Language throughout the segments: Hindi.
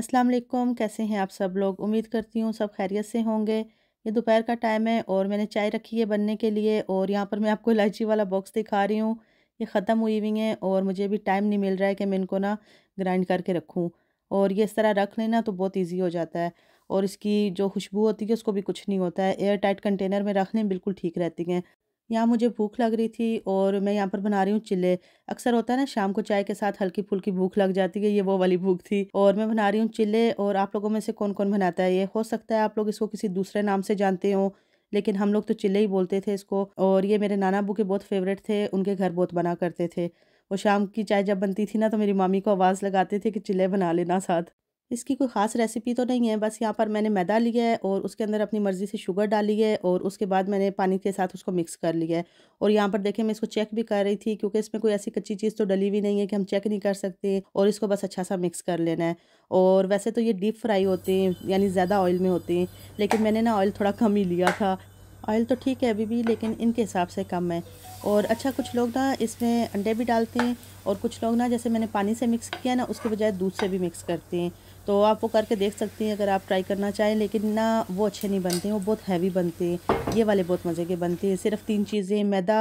अस्सलाम वालेकुम कैसे हैं आप सब लोग उम्मीद करती हूँ सब खैरियत से होंगे ये दोपहर का टाइम है और मैंने चाय रखी है बनने के लिए और यहाँ पर मैं आपको इलायची वाला बॉक्स दिखा रही हूँ ये ख़त्म हुई हुई हैं और मुझे अभी टाइम नहीं मिल रहा है कि मैं इनको ना ग्राइंड करके रखूँ और ये इस तरह रख लेना तो बहुत ईजी हो जाता है और इसकी जो खुशबू होती है उसको भी कुछ नहीं होता है एयर टाइट कंटेनर में रख लें बिल्कुल ठीक रहती हैं यहाँ मुझे भूख लग रही थी और मैं यहाँ पर बना रही हूँ चिल्ले अक्सर होता है ना शाम को चाय के साथ हल्की फुल्की भूख लग जाती है ये वो वाली भूख थी और मैं बना रही हूँ चिल्ले और आप लोगों में से कौन कौन बनाता है ये हो सकता है आप लोग इसको किसी दूसरे नाम से जानते हो लेकिन हम लोग तो चिल्ले ही बोलते थे इसको और ये मेरे नाना अबू के बहुत फेवरेट थे उनके घर बहुत बना करते थे और शाम की चाय जब बनती थी ना तो मेरी मामी को आवाज़ लगाते थे कि चिल्ले बना लेना साथ इसकी कोई ख़ास रेसिपी तो नहीं है बस यहाँ पर मैंने मैदा लिया है और उसके अंदर अपनी मर्ज़ी से शुगर डाली है और उसके बाद मैंने पानी के साथ उसको मिक्स कर लिया है और यहाँ पर देखें मैं इसको चेक भी कर रही थी क्योंकि इसमें कोई ऐसी कच्ची चीज़ तो डली हुई नहीं है कि हम चेक नहीं कर सकते और इसको बस अच्छा सा मिक्स कर लेना है और वैसे तो ये डीप फ्राई होते हैं यानी ज़्यादा ऑयल में होते हैं लेकिन मैंने ना ऑयल थोड़ा कम ही लिया था ऑयल तो ठीक है अभी भी लेकिन इनके हिसाब से कम है और अच्छा कुछ लोग ना इसमें अंडे भी डालते हैं और कुछ लोग ना जैसे मैंने पानी से मिक्स किया ना उसके बजाय दूध से भी मिक्स करते हैं तो आप वो करके देख सकती हैं अगर आप ट्राई करना चाहें लेकिन ना वो अच्छे नहीं बनते हैं वो बहुत हैवी बनते हैं ये वाले बहुत मज़े के बनते हैं सिर्फ तीन चीज़ें मैदा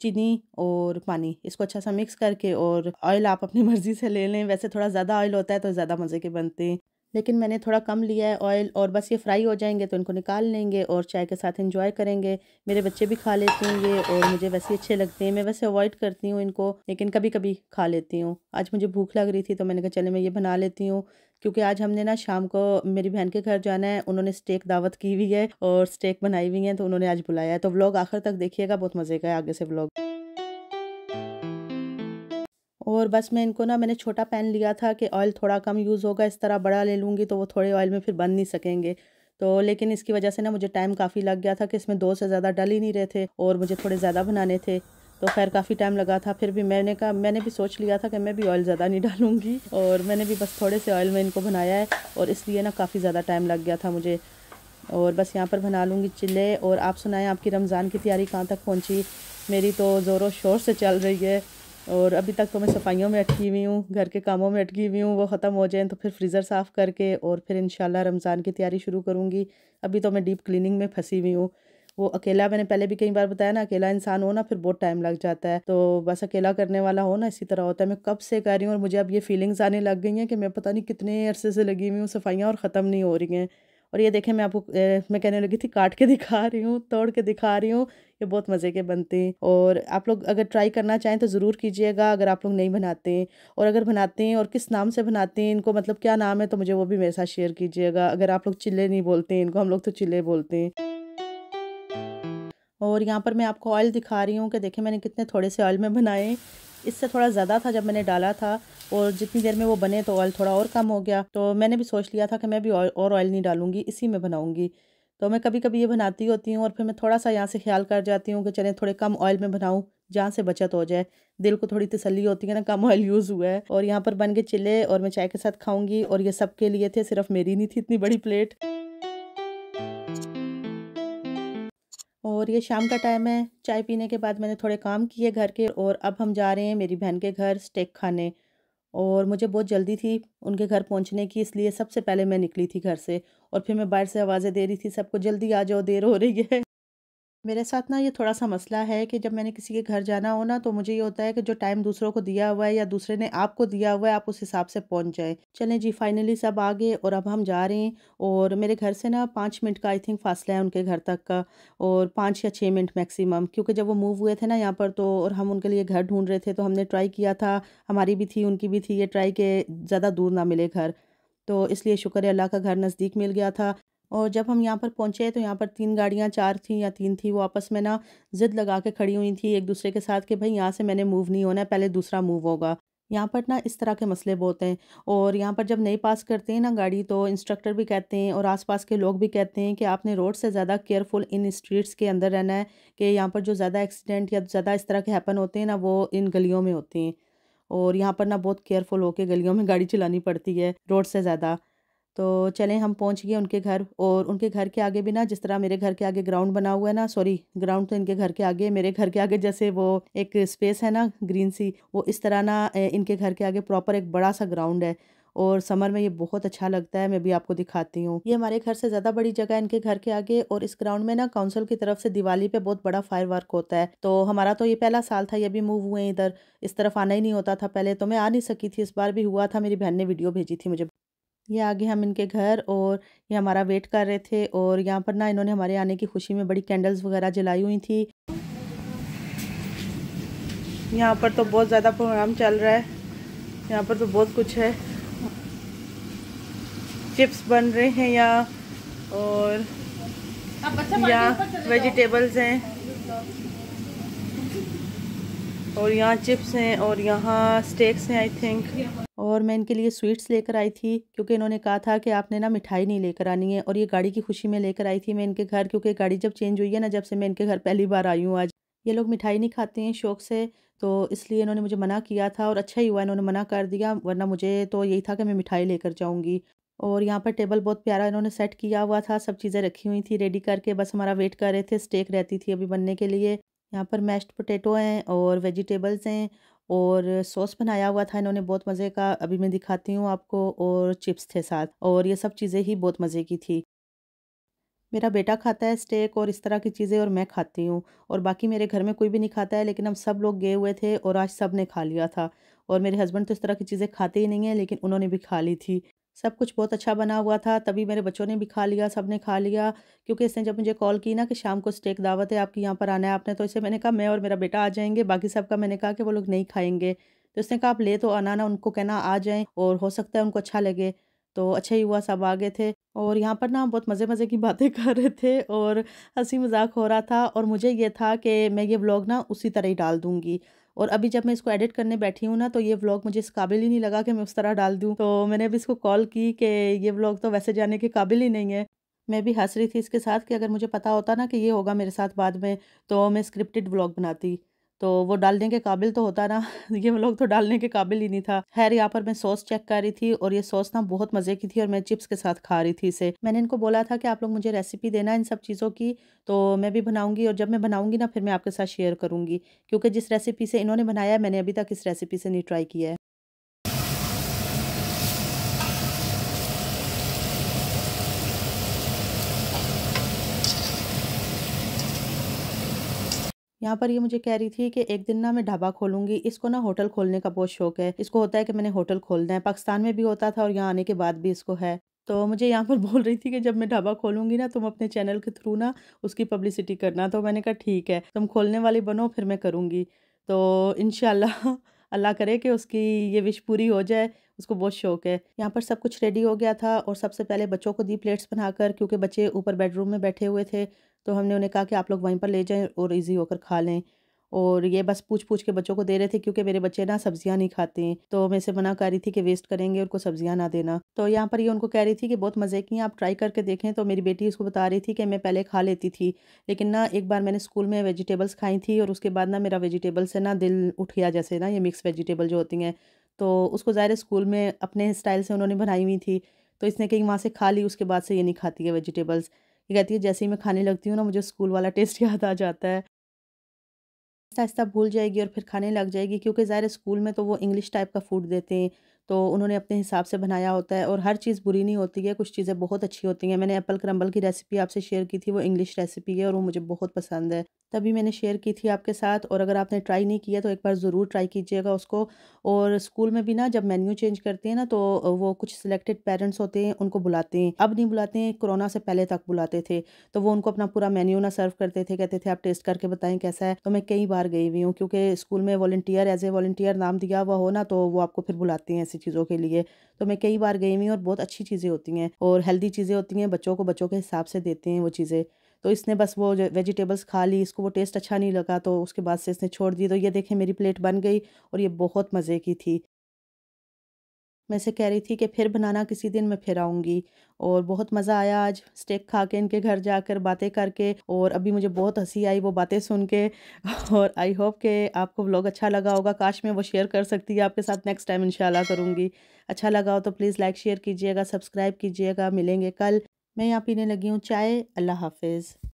चीनी और पानी इसको अच्छा सा मिक्स करके और ऑयल आप अपनी मर्ज़ी से ले लें वैसे थोड़ा ज़्यादा ऑयल होता है तो ज़्यादा मज़े के बनते हैं लेकिन मैंने थोड़ा कम लिया है ऑयल और बस ये फ्राई हो जाएंगे तो इनको निकाल लेंगे और चाय के साथ इंजॉय करेंगे मेरे बच्चे भी खा लेते हैं ये और मुझे वैसे अच्छे लगते हैं मैं वैसे अवॉइड करती हूँ इनको लेकिन कभी कभी खा लेती हूँ आज मुझे भूख लग रही थी तो मैंने कहा चले मैं ये बना लेती हूँ क्योंकि आज हमने ना शाम को मेरी बहन के घर जाना है उन्होंने स्टेक दावत की हुई है और स्टेक बनाई हुई है तो उन्होंने आज बुलाया है तो व्लॉग आखिर तक देखिएगा बहुत मज़े का है आगे से व्लॉग और बस मैं इनको ना मैंने छोटा पैन लिया था कि ऑयल थोड़ा कम यूज़ होगा इस तरह बड़ा ले लूँगी तो वो थोड़े ऑयल में फिर बन नहीं सकेंगे तो लेकिन इसकी वजह से ना मुझे टाइम काफ़ी लग गया था कि इसमें दो से ज़्यादा डल ही नहीं रहे थे और मुझे थोड़े ज़्यादा बनाने थे तो खैर काफ़ी टाइम लगा था फिर भी मैंने कहा मैंने भी सोच लिया था कि मैं भी ऑयल ज़्यादा नहीं डालूंगी और मैंने भी बस थोड़े से ऑयल में इनको बनाया है और इसलिए ना काफ़ी ज़्यादा टाइम लग गया था मुझे और बस यहाँ पर बना लूँगी चिल्ले और आप सुनाएं आपकी रमज़ान की तैयारी कहाँ तक पहुँची मेरी तो ज़ोरों शोर से चल रही है और अभी तक तो मैं सफाइयों में अटकी हुई हूँ घर के कामों में अटकी हुई हूँ वो ख़त्म हो जाएँ तो फिर फ्रीज़र साफ़ करके और फिर इन रमज़ान की तैयारी शुरू करूँगी अभी तो मैं डीप क्लिनिंग में फंसी हुई हूँ वो अकेला मैंने पहले भी कई बार बताया ना अकेला इंसान हो ना फिर बहुत टाइम लग जाता है तो बस अकेला करने वाला हो ना इसी तरह होता है मैं कब से कर रही हूँ और मुझे अब ये फीलिंग्स आने लग गई हैं कि मैं पता नहीं कितने अरसे से लगी हुई हूँ सफाइयाँ और ख़त्म नहीं हो रही हैं और ये देखें मैं आपको मैं कहने लगी थी काट के दिखा रही हूँ तोड़ के दिखा रही हूँ ये बहुत मज़े के बनते हैं और आप लोग अगर ट्राई करना चाहें तो ज़रूर कीजिएगा अगर आप लोग नहीं बनाते हैं और अगर बनाते हैं और किस नाम से बनाते हैं इनको मतलब क्या नाम है तो मुझे वो भी मेरे साथ शेयर कीजिएगा अगर आप लोग चिल्ले नहीं बोलते हैं इनको हम लोग तो चिल्ले बोलते हैं और यहाँ पर मैं आपको ऑयल दिखा रही हूँ कि देखें मैंने कितने थोड़े से ऑयल में बनाए इससे थोड़ा ज़्यादा था जब मैंने डाला था और जितनी देर में वो बने तो ऑयल थोड़ा और कम हो गया तो मैंने भी सोच लिया था कि मैं भी और ऑयल नहीं डालूंगी इसी में बनाऊंगी तो मैं कभी कभी ये बनाती होती हूँ और फिर मैं थोड़ा सा यहाँ से ख्याल कर जाती हूँ कि चलें थोड़े कम ऑयल में बनाऊँ जहाँ से बचत हो जाए दिल को थोड़ी तसली होती है ना कम ऑयल यूज़ हुआ है और यहाँ पर बन के चिल्ले और मैं चाय के साथ खाऊँगी और ये सब के लिए थे सिर्फ मेरी नहीं थी इतनी बड़ी प्लेट और ये शाम का टाइम है चाय पीने के बाद मैंने थोड़े काम किए घर के और अब हम जा रहे हैं मेरी बहन के घर स्टेक खाने और मुझे बहुत जल्दी थी उनके घर पहुंचने की इसलिए सबसे पहले मैं निकली थी घर से और फिर मैं बाहर से आवाज़ें दे रही थी सबको जल्दी आ जाओ देर हो रही है मेरे साथ ना ये थोड़ा सा मसला है कि जब मैंने किसी के घर जाना हो ना तो मुझे ये होता है कि जो टाइम दूसरों को दिया हुआ है या दूसरे ने आपको दिया हुआ है आप उस हिसाब से पहुंच जाएं चलें जी फाइनली सब आ गए और अब हम जा रहे हैं और मेरे घर से ना पाँच मिनट का आई थिंक फासला है उनके घर तक का और पाँच या छः मिनट मैक्सिमम क्योंकि जब वो मूव हुए थे ना यहाँ पर तो और हम उनके लिए घर ढूँढ रहे थे तो हमने ट्राई किया था हमारी भी थी उनकी भी थी ये ट्राई के ज़्यादा दूर ना मिले घर तो इसलिए शुक्र है अल्लाह का घर नज़दीक मिल गया था और जब हम यहाँ पर पहुँचे तो यहाँ पर तीन गाड़ियाँ चार थी या तीन थी वो आपस में ना ज़िद लगा के खड़ी हुई थी एक दूसरे के साथ कि भाई यहाँ से मैंने मूव नहीं होना पहले दूसरा मूव होगा यहाँ पर ना इस तरह के मसले बहुत हैं और यहाँ पर जब नई पास करते हैं ना गाड़ी तो इंस्ट्रक्टर भी कहते हैं और आसपास के लोग भी कहते हैं कि आपने रोड से ज़्यादा केयरफुल इन स्ट्रीट्स के अंदर रहना है कि यहाँ पर जो ज़्यादा एक्सीडेंट या ज़्यादा इस तरह के हैपन होते हैं ना वो इन गलियों में होते हैं और यहाँ पर ना बहुत केयरफुल होकर गलियों में गाड़ी चलानी पड़ती है रोड से ज़्यादा तो चलें हम पहुंच गए उनके घर और उनके घर के आगे भी ना जिस तरह मेरे घर के आगे ग्राउंड बना हुआ है ना सॉरी ग्राउंड तो इनके घर के आगे मेरे घर के आगे जैसे वो एक स्पेस है ना ग्रीन सी वो इस तरह ना इनके घर के आगे प्रॉपर एक बड़ा सा ग्राउंड है और समर में ये बहुत अच्छा लगता है मैं भी आपको दिखाती हूँ ये हमारे घर से ज़्यादा बड़ी जगह है इनके घर के आगे और इस ग्राउंड में ना काउंसिल की तरफ से दिवाली पे बहुत बड़ा फायर वर्क होता है तो हमारा तो ये पहला साल था ये भी मूव हुए इधर इस तरफ आना ही नहीं होता था पहले तो मैं आ नहीं सकी थी इस बार भी हुआ था मेरी बहन ने वीडियो भेजी थी मुझे ये आगे हम इनके घर और ये हमारा वेट कर रहे थे और यहाँ पर ना इन्होंने हमारे आने की खुशी में बड़ी कैंडल्स वगैरह जलाई हुई थी यहाँ पर तो बहुत ज़्यादा प्रोग्राम चल रहा है यहाँ पर तो बहुत कुछ है चिप्स बन रहे हैं यहाँ और यहाँ वेजिटेबल्स हैं और यहाँ चिप्स हैं और यहाँ स्टेक्स हैं आई थिंक और मैं इनके लिए स्वीट्स लेकर आई थी क्योंकि इन्होंने कहा था कि आपने ना मिठाई नहीं लेकर आनी है और ये गाड़ी की खुशी में लेकर आई थी मैं इनके घर क्योंकि गाड़ी जब चेंज हुई है ना जब से मैं इनके घर पहली बार आई हूँ आज ये लोग मिठाई नहीं खाते हैं शौक से तो इसलिए इन्होंने मुझे मना किया था और अच्छा ही हुआ इन्होंने मना कर दिया वरना मुझे तो यही था कि मैं मिठाई लेकर जाऊँगी और यहाँ पर टेबल बहुत प्यारा इन्होंने सेट किया हुआ था सब चीज़ें रखी हुई थी रेडी करके बस हमारा वेट कर रहे थे स्टेक रहती थी अभी बनने के लिए यहाँ पर मैश्ड पोटैटो हैं और वेजिटेबल्स हैं और सॉस बनाया हुआ था इन्होंने बहुत मज़े का अभी मैं दिखाती हूँ आपको और चिप्स थे साथ और ये सब चीज़ें ही बहुत मज़े की थी मेरा बेटा खाता है स्टेक और इस तरह की चीज़ें और मैं खाती हूँ और बाकी मेरे घर में कोई भी नहीं खाता है लेकिन हम सब लोग गए हुए थे और आज सब ने खा लिया था और मेरे हस्बैंड तो इस तरह की चीज़ें खाते ही नहीं हैं लेकिन उन्होंने भी खा ली थी सब कुछ बहुत अच्छा बना हुआ था तभी मेरे बच्चों ने भी खा लिया सब ने खा लिया क्योंकि इसने जब मुझे कॉल की ना कि शाम को स्टेक दावत है आपकी यहाँ पर आना है आपने तो इसे मैंने कहा मैं और मेरा बेटा आ जाएंगे बाकी सबका मैंने कहा कि वो लोग नहीं खाएंगे तो उसने कहा आप ले तो आना ना उनको कहना आ जाएँ और हो सकता है उनको अच्छा लगे तो अच्छा ही हुआ सब आ गए थे और यहाँ पर ना हम बहुत मज़े मज़े की बातें कर रहे थे और हंसी मजाक हो रहा था और मुझे ये था कि मैं ये ब्लॉग ना उसी तरह ही डाल दूँगी और अभी जब मैं इसको एडिट करने बैठी हूँ ना तो ये व्लॉग मुझे इस काबिल ही नहीं लगा कि मैं उस तरह डाल दूँ तो मैंने अभी इसको कॉल की कि ये व्लॉग तो वैसे जाने के काबिल ही नहीं है मैं भी हंस रही थी इसके साथ कि अगर मुझे पता होता ना कि ये होगा मेरे साथ बाद में तो मैं स्क्रिप्टेड व्लॉग बनाती तो वो डालने के काबिल तो होता ना ये लोग तो डालने के काबिल ही नहीं था खैर यहाँ पर मैं सॉस चेक कर रही थी और ये सॉस ना बहुत मज़े की थी और मैं चिप्स के साथ खा रही थी इसे मैंने इनको बोला था कि आप लोग मुझे रेसिपी देना इन सब चीज़ों की तो मैं भी बनाऊंगी और जब मैं बनाऊंगी ना फिर मैं आपके साथ शेयर करूँगी क्योंकि जिस रेसिपी से इन्होंने बनाया मैंने अभी तक इस रेसिपी से नहीं ट्राई किया है यहाँ पर ये मुझे कह रही थी कि एक दिन ना मैं ढाबा खोलूंगी इसको ना होटल खोलने का बहुत शौक है इसको होता है कि मैंने होटल खोलना है पाकिस्तान में भी होता था और यहाँ आने के बाद भी इसको है तो मुझे यहाँ पर बोल रही थी कि जब मैं ढाबा खोलूंगी ना तुम अपने चैनल के थ्रू ना उसकी पब्लिसिटी करना तो मैंने कहा ठीक है तुम खोलने वाली बनो फिर मैं करूँगी तो इन अल्लाह करे कि उसकी ये विश पूरी हो जाए उसको बहुत शौक है यहाँ पर सब कुछ रेडी हो गया था और सबसे पहले बच्चों को दी प्लेट्स बनाकर क्योंकि बच्चे ऊपर बेडरूम में बैठे हुए थे तो हमने उन्हें कहा कि आप लोग वहीं पर ले जाएं और इजी होकर खा लें और ये बस पूछ पूछ के बच्चों को दे रहे थे क्योंकि मेरे बच्चे ना सब्जियां नहीं खाते हैं तो मैं इसे मना कर रही थी कि वेस्ट करेंगे उनको सब्जियां ना देना तो यहाँ पर ये उनको कह रही थी कि बहुत मज़े की आप ट्राई करके देखें तो मेरी बेटी उसको बता रही थी कि मैं पहले खा लेती थी लेकिन ना एक बार मैंने स्कूल में वेजिटेबल्स खाई थी और उसके बाद ना मेरा वेजिटेबल से ना दिल उठ गया जैसे ना ये मिक्स वेजिटेबल जो होती हैं तो उसको ज़ाहिर स्कूल में अपने स्टाइल से उन्होंने बनाई हुई थी तो इसने कहीं वहाँ से खा ली उसके बाद से ये नहीं खाती है वेजिटेबल्स ये कहती है जैसे ही मैं खाने लगती हूँ ना मुझे स्कूल वाला टेस्ट याद आ जाता है आहिस्ता आहिस्ता भूल जाएगी और फिर खाने लग जाएगी क्योंकि ज़ाहिर स्कूल में तो वो इंग्लिश टाइप का फूड देते हैं तो उन्होंने अपने हिसाब से बनाया होता है और हर चीज़ बुरी नहीं होती है कुछ चीज़ें बहुत अच्छी होती हैं मैंने एप्पल क्रम्बल की रेसिपी आपसे शेयर की थी वो इंग्लिश रेसिपी है और वो मुझे बहुत पसंद है तभी मैंने शेयर की थी आपके साथ और अगर आपने ट्राई नहीं किया तो एक बार ज़रूर ट्राई कीजिएगा उसको और स्कूल में भी ना जब मेन्यू चेंज करते हैं ना तो वो कुछ सिलेक्टेड पेरेंट्स होते हैं उनको बुलाते हैं अब नहीं बुलाते हैं कोरोना से पहले तक बुलाते थे तो वो उनको अपना पूरा मेन्यू ना सर्व करते थे कहते थे आप टेस्ट करके बताएं कैसा है तो मैं कई बार गई हुई हूँ क्योंकि स्कूल में वॉल्टियर एज ए वॉल्टियर नाम दिया हुआ हो ना तो वो आपको फिर बुलाते हैं ऐसी चीज़ों के लिए तो मैं कई बार गई हुई और बहुत अच्छी चीज़ें होती हैं और हेल्दी चीज़ें होती हैं बच्चों को बच्चों के हिसाब से देते हैं वो चीज़ें तो इसने बस वो वेजिटेबल्स खा ली इसको वो टेस्ट अच्छा नहीं लगा तो उसके बाद से इसने छोड़ दी तो ये देखें मेरी प्लेट बन गई और ये बहुत मज़े की थी मैं से कह रही थी कि फिर बनाना किसी दिन मैं फिर आऊँगी और बहुत मज़ा आया आज स्टेक खा के इनके घर जाकर बातें करके और अभी मुझे बहुत हंसी आई वो बातें सुन के और आई होप कि आपको व्लॉग अच्छा लगा होगा काश मैं वो शेयर कर सकती है आपके साथ नेक्स्ट टाइम इंशाल्लाह करूँगी अच्छा लगा हो तो प्लीज़ लाइक शेयर कीजिएगा सब्सक्राइब कीजिएगा मिलेंगे कल मैं यहाँ पीने लगी हूँ चाय अल्लाह हाफिज़